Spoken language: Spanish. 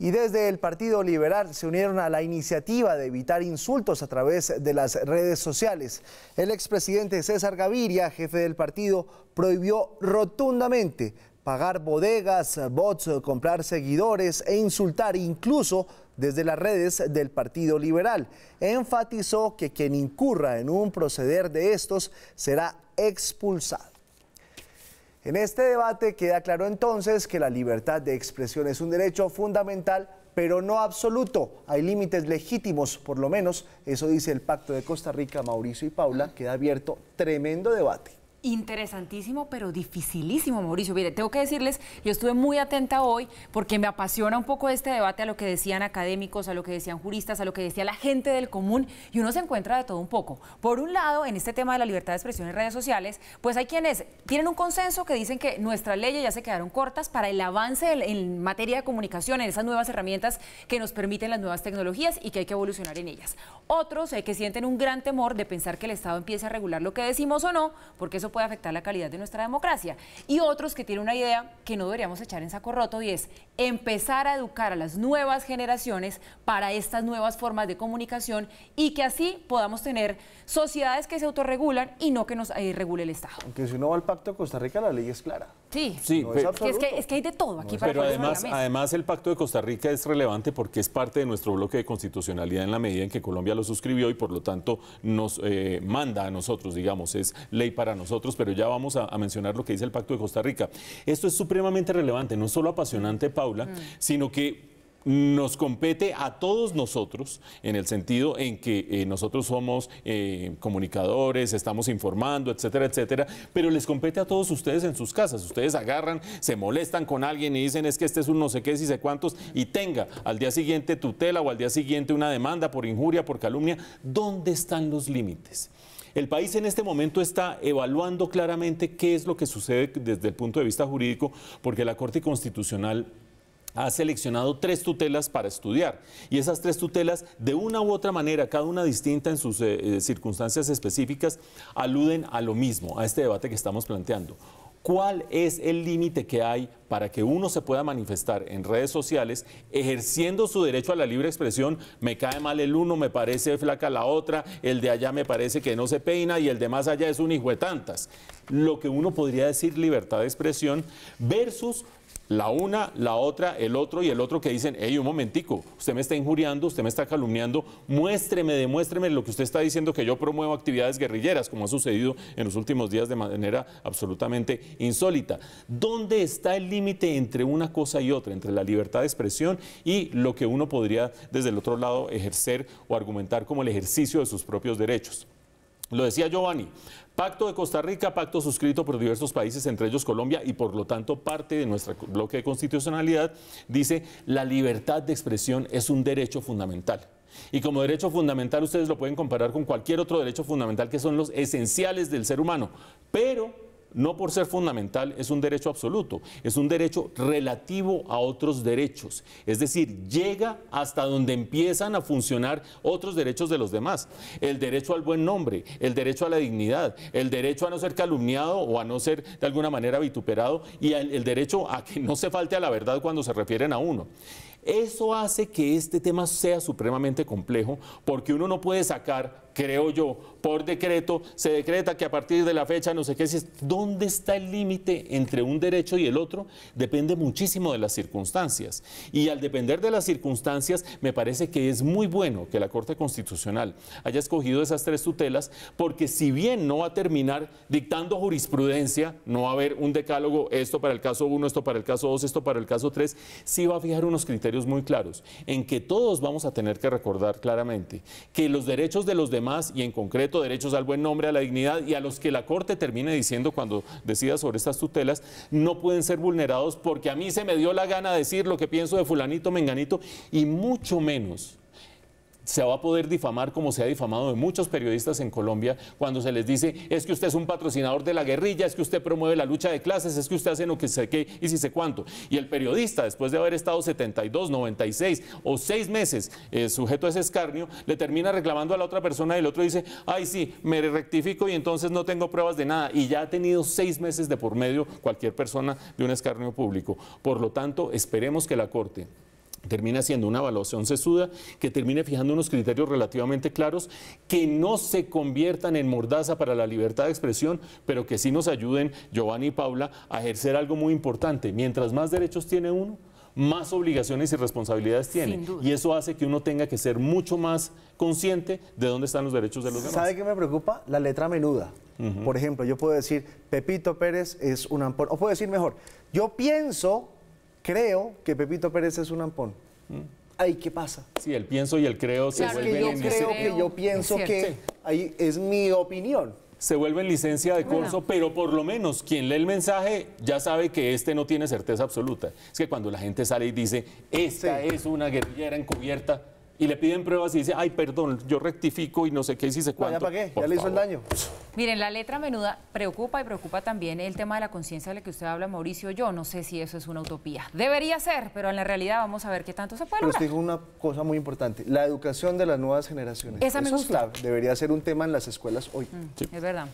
y desde el Partido Liberal se unieron a la iniciativa de evitar insultos a través de las redes sociales. El expresidente César Gaviria, jefe del partido, prohibió rotundamente pagar bodegas, bots, comprar seguidores e insultar incluso desde las redes del Partido Liberal. Enfatizó que quien incurra en un proceder de estos será expulsado. En este debate queda claro entonces que la libertad de expresión es un derecho fundamental, pero no absoluto. Hay límites legítimos, por lo menos, eso dice el Pacto de Costa Rica, Mauricio y Paula. Queda abierto tremendo debate. Interesantísimo, pero dificilísimo, Mauricio. Mire, tengo que decirles, yo estuve muy atenta hoy porque me apasiona un poco este debate a lo que decían académicos, a lo que decían juristas, a lo que decía la gente del común, y uno se encuentra de todo un poco. Por un lado, en este tema de la libertad de expresión en redes sociales, pues hay quienes tienen un consenso que dicen que nuestras leyes ya se quedaron cortas para el avance en materia de comunicación, en esas nuevas herramientas que nos permiten las nuevas tecnologías y que hay que evolucionar en ellas. Otros eh, que sienten un gran temor de pensar que el Estado empiece a regular lo que decimos o no, porque eso puede afectar la calidad de nuestra democracia. Y otros que tienen una idea que no deberíamos echar en saco roto y es empezar a educar a las nuevas generaciones para estas nuevas formas de comunicación y que así podamos tener sociedades que se autorregulan y no que nos eh, regule el Estado. Aunque si uno va al Pacto de Costa Rica, la ley es clara. Sí, sí es, que, hay de todo aquí. para pero además, además el Pacto de Costa Rica es relevante porque es parte de nuestro bloque de constitucionalidad en la medida en que Colombia lo suscribió y por lo tanto nos eh, manda a nosotros, digamos, es ley para nosotros pero ya vamos a, mencionar lo que dice el Pacto de Costa Rica. Esto es supremamente relevante, no solo apasionante, Paula, mm. sino que nos compete a todos nosotros en el sentido en que eh, nosotros somos eh, comunicadores, estamos informando, etcétera, etcétera, pero les compete a todos ustedes en sus casas. Ustedes agarran, se molestan con alguien y dicen es que este es un no sé qué, si sé cuántos, y tenga al día siguiente tutela o al día siguiente una demanda por injuria, por calumnia. ¿Dónde están los límites? El país en este momento está evaluando claramente qué es lo que sucede desde el punto de vista jurídico, porque la Corte Constitucional ha seleccionado tres tutelas para estudiar y esas tres tutelas, de una u otra manera, cada una distinta en sus eh, eh, circunstancias específicas, aluden a lo mismo, a este debate que estamos planteando cuál es el límite que hay para que uno se pueda manifestar en redes sociales ejerciendo su derecho a la libre expresión, me cae mal el uno, me parece flaca la otra, el de allá me parece que no se peina y el de más allá es un hijo de tantas lo que uno podría decir libertad de expresión versus la una, la otra, el otro y el otro que dicen, hey, un momentico, usted me está injuriando, usted me está calumniando, muéstreme, demuéstreme lo que usted está diciendo que yo promuevo actividades guerrilleras, como ha sucedido en los últimos días de manera absolutamente insólita. ¿Dónde está el límite entre una cosa y otra, entre la libertad de expresión y lo que uno podría desde el otro lado ejercer o argumentar como el ejercicio de sus propios derechos? Lo decía Giovanni, Pacto de Costa Rica, pacto suscrito por diversos países, entre ellos Colombia, y por lo tanto parte de nuestro bloque de constitucionalidad, dice, la libertad de expresión es un derecho fundamental. Y como derecho fundamental ustedes lo pueden comparar con cualquier otro derecho fundamental que son los esenciales del ser humano, pero no por ser fundamental, es un derecho absoluto, es un derecho relativo a otros derechos. Es decir, llega hasta donde empiezan a funcionar otros derechos de los demás. El derecho al buen nombre, el derecho a la dignidad, el derecho a no ser calumniado o a no ser de alguna manera vituperado y el, derecho a que no se falte a la verdad cuando se refieren a uno. Eso hace que este tema sea supremamente complejo porque uno no puede sacar, creo yo, por decreto, se decreta que a partir de la fecha no sé qué, es ¿dónde está el límite entre un derecho y el otro? Depende muchísimo de las circunstancias. Y al depender de las circunstancias, me parece que es muy bueno que la Corte Constitucional haya escogido esas tres tutelas porque si bien no va a terminar dictando jurisprudencia, no va a haber un decálogo, esto para el caso 1, esto para el caso 2, esto para el caso 3, sí va a fijar unos criterios muy claros, en que todos vamos a tener que recordar claramente que los derechos de los demás, y en concreto derechos al buen nombre, a la dignidad y a los que la Corte termine diciendo cuando decida sobre estas tutelas, no pueden ser vulnerados porque a mí se me dio la gana decir lo que pienso de fulanito, menganito, y mucho menos se va a poder difamar como se ha difamado de muchos periodistas en Colombia cuando se les dice es que usted es un patrocinador de la guerrilla, es que usted promueve la lucha de clases, es que usted hace lo que sé qué y si sé cuánto. Y el periodista, después de haber estado 72, 96 o 6 meses eh, sujeto a ese escarnio, le termina reclamando a la otra persona y el otro dice, ay sí, me rectifico y entonces no tengo pruebas de nada. Y ya ha tenido 6 meses de por medio cualquier persona de un escarnio público. Por lo tanto, esperemos que la Corte termina siendo una evaluación sesuda que termine fijando unos criterios relativamente claros que no se conviertan en mordaza para la libertad de expresión, pero que sí nos ayuden, Giovanni y Paula, a ejercer algo muy importante. Mientras más derechos tiene uno, más obligaciones y responsabilidades tiene. Y eso hace que uno tenga que ser mucho más consciente de dónde están los derechos de los demás. ¿Sabe qué me preocupa? La letra menuda. Por ejemplo, yo puedo decir, Pepito Pérez es un... O puedo decir mejor, yo pienso creo que Pepito Pérez es un ampón. Mm. Ay, ¿qué pasa? Sí, el pienso y el creo se vuelven... Que yo creo, yo pienso que ahí es mi opinión se vuelve en licencia de curso, pero por lo menos quien lee el mensaje ya sabe que este no tiene certeza absoluta. Es que cuando la gente sale y dice, esta es una guerrillera encubierta, y le piden pruebas y dice, ay, perdón, yo rectifico y no sé qué, y si se cuánto. ¿Ya para qué? ya le hizo el daño. Miren, la letra menuda preocupa y preocupa también el tema de la conciencia de la que usted habla, Mauricio. Yo no sé si eso es una utopía. Debería ser, pero en la realidad vamos a ver qué tanto se puede Pero usted dijo una cosa muy importante, la educación de las nuevas generaciones. Esa me clave. Debería ser un tema en las escuelas hoy. Mm, es verdad.